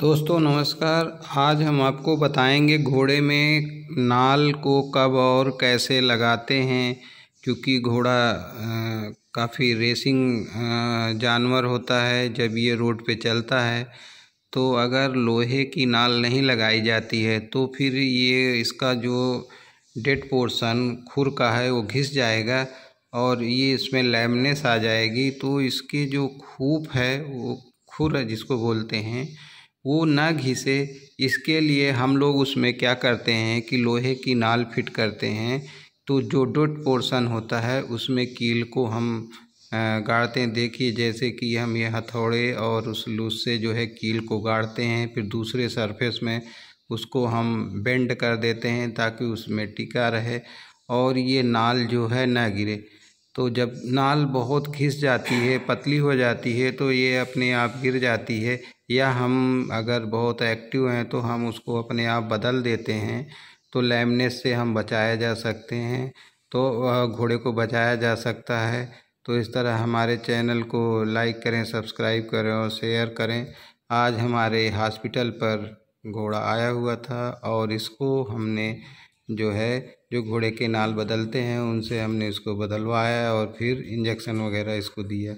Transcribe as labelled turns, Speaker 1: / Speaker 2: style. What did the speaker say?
Speaker 1: दोस्तों नमस्कार आज हम आपको बताएंगे घोड़े में नाल को कब और कैसे लगाते हैं क्योंकि घोड़ा काफ़ी रेसिंग जानवर होता है जब ये रोड पे चलता है तो अगर लोहे की नाल नहीं लगाई जाती है तो फिर ये इसका जो डेड पोर्शन खुर का है वो घिस जाएगा और ये इसमें लैमनेस आ जाएगी तो इसकी जो खूप है वो खुर जिसको बोलते हैं वो न घिसे इसके लिए हम लोग उसमें क्या करते हैं कि लोहे की नाल फिट करते हैं तो जो डोट पोर्शन होता है उसमें कील को हम गाड़ते हैं देखिए जैसे कि हम ये हथौड़े और उस लूज से जो है कील को गाड़ते हैं फिर दूसरे सरफेस में उसको हम बेंड कर देते हैं ताकि उसमें टिका रहे और ये नाल जो है ना गिरे तो जब नाल बहुत घिस जाती है पतली हो जाती है तो ये अपने आप गिर जाती है या हम अगर बहुत एक्टिव हैं तो हम उसको अपने आप बदल देते हैं तो लैमनेस से हम बचाया जा सकते हैं तो घोड़े को बचाया जा सकता है तो इस तरह हमारे चैनल को लाइक करें सब्सक्राइब करें और शेयर करें आज हमारे हॉस्पिटल पर घोड़ा आया हुआ था और इसको हमने जो है जो घोड़े के नाल बदलते हैं उनसे हमने इसको बदलवाया और फिर इंजेक्शन वगैरह इसको दिया